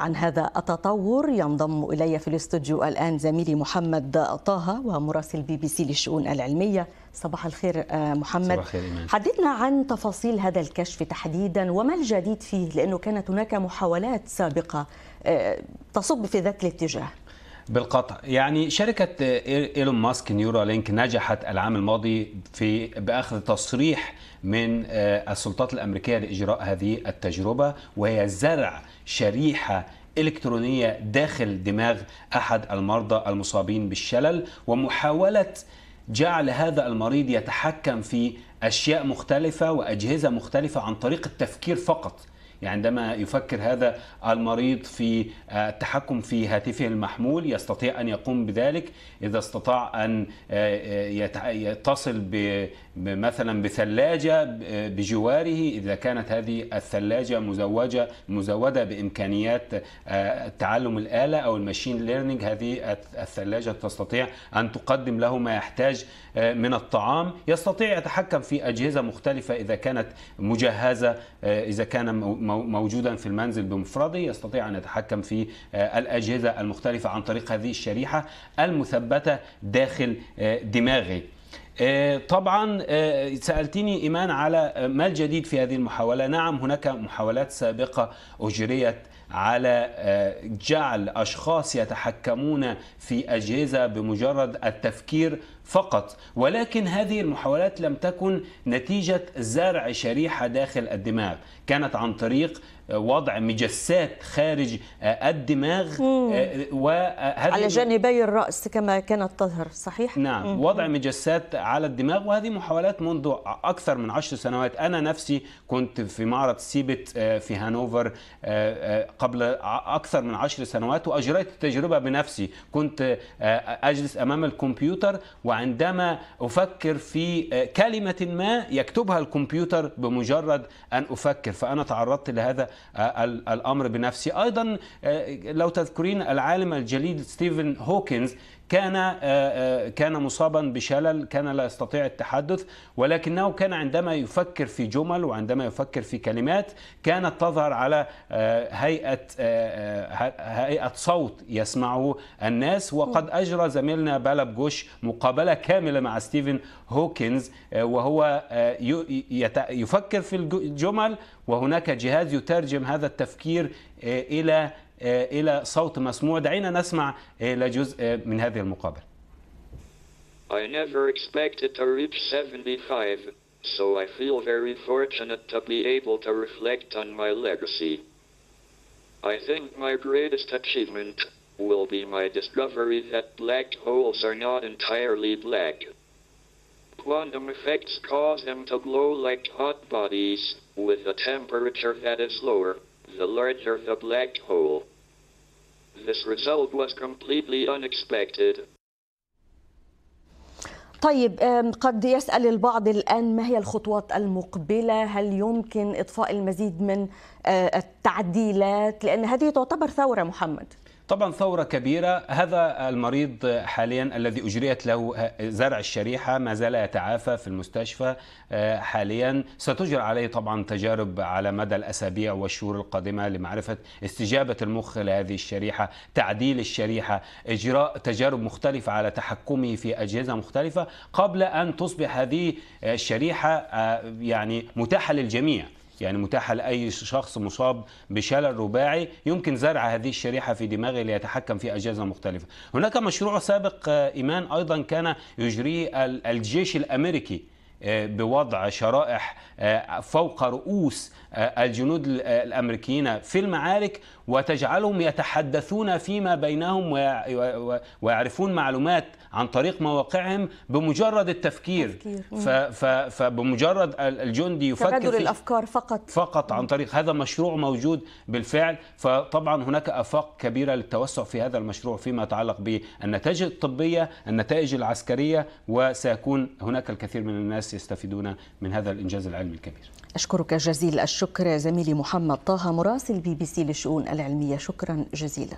عن هذا التطور ينضم إلي في الاستوديو الآن زميلي محمد طه ومراسل بي بي سي للشؤون العلمية صباح الخير آه، محمد صباح الخير إيمان. حدثنا عن تفاصيل هذا الكشف تحديدا وما الجديد فيه لأنه كانت هناك محاولات سابقة آه، تصب في ذات الاتجاه بالقطع يعني شركة إيلون ماسك نيورا لينك نجحت العام الماضي في بأخذ تصريح من آه، السلطات الأمريكية لإجراء هذه التجربة وهي زرع شريحة إلكترونية داخل دماغ أحد المرضى المصابين بالشلل ومحاولة جعل هذا المريض يتحكم في أشياء مختلفة وأجهزة مختلفة عن طريق التفكير فقط يعني عندما يفكر هذا المريض في آه، التحكم في هاتفه المحمول يستطيع أن يقوم بذلك إذا استطاع أن آه، آه، يتصل مثلا بثلاجة بجواره إذا كانت هذه الثلاجة مزوجة مزودة بإمكانيات تعلم الآلة أو المشين ليرنينج هذه الثلاجة تستطيع أن تقدم له ما يحتاج من الطعام يستطيع يتحكم في أجهزة مختلفة إذا كانت مجهزة إذا كان موجودا في المنزل بمفرده يستطيع أن يتحكم في آه، الأجهزة المختلفة عن طريق هذه الشريحة المثبتة داخل آه، دماغي آه، طبعا سألتني إيمان على ما الجديد في هذه المحاولة نعم هناك محاولات سابقة أجريت على آه، جعل أشخاص يتحكمون في أجهزة بمجرد التفكير فقط ولكن هذه المحاولات لم تكن نتيجة زرع شريحة داخل الدماغ كانت عن طريق آه، وضع مجسات خارج آه، الدماغ وهذه على جانبي الرأس كما كانت تظهر صحيح؟ نعم مم. وضع مجسات على الدماغ وهذه محاولات منذ أكثر من عشر سنوات أنا نفسي كنت في معرض سيبت في هانوفر قبل أكثر من عشر سنوات وأجريت التجربة بنفسي كنت آه، أجلس أمام الكمبيوتر وعندما أفكر في آه، كلمة ما يكتبها الكمبيوتر بمجرد أن أفكر فأنا تعرضت لهذا آه، الأمر بنفسي أيضا لو تذكرين العالم الجليل ستيفن هوكنز كان كان مصابا بشلل كان لا يستطيع التحدث ولكنه كان عندما يفكر في جمل وعندما يفكر في كلمات كانت تظهر على هيئة هيئه آه، آه، هيئه صوت يسمعه الناس وقد اجرى زميلنا بلب جوش مقابله كامله مع ستيفن هوكنز آه، وهو يفكر في الجمل وهناك جهاز يترجم هذا التفكير الى الى صوت مسموع دعينا نسمع الى جزء من هذه المقابله I never expected to reach 75, so I feel very fortunate to be able to reflect on my legacy. I think my greatest achievement will be my discovery that black holes are not entirely black. Quantum effects cause them to glow like hot bodies, with a temperature that is lower, the larger the black hole. This result was completely unexpected, طيب قد يسأل البعض الآن ما هي الخطوات المقبلة هل يمكن إضفاء المزيد من آه، التعديلات لأن هذه تعتبر ثورة محمد طبعا ثورة كبيرة هذا المريض حاليا الذي أجريت له زرع الشريحة ما زال يتعافى في المستشفى آه، حاليا ستجرى عليه طبعا تجارب على مدى الأسابيع والشهور القادمة لمعرفة استجابة المخ لهذه الشريحة تعديل الشريحة إجراء تجارب مختلفة على تحكمه في أجهزة مختلفة قبل أن تصبح هذه الشريحة آه، يعني متاحة للجميع يعني متاحه لاي شخص مصاب بشلل رباعي يمكن زرع هذه الشريحه في دماغه ليتحكم في اجهزه مختلفه. هناك مشروع سابق آه، ايمان ايضا كان يجريه الجيش الامريكي آه، بوضع شرائح آه، فوق رؤوس آه، الجنود آه، الأمريكيين في المعارك وتجعلهم يتحدثون فيما بينهم ويعرفون معلومات عن طريق مواقعهم بمجرد التفكير فبمجرد الجندي يفكر تبادل الأفكار فقط فقط عن طريق هذا مشروع موجود بالفعل فطبعا هناك أفاق كبيرة للتوسع في هذا المشروع فيما يتعلق بالنتائج الطبية النتائج العسكرية وسيكون هناك الكثير من الناس يستفيدون من هذا الإنجاز العلمي الكبير أشكرك جزيل الشكر شكر زميلي محمد طه مراسل بي بي سي للشؤون العلمية شكرا جزيلا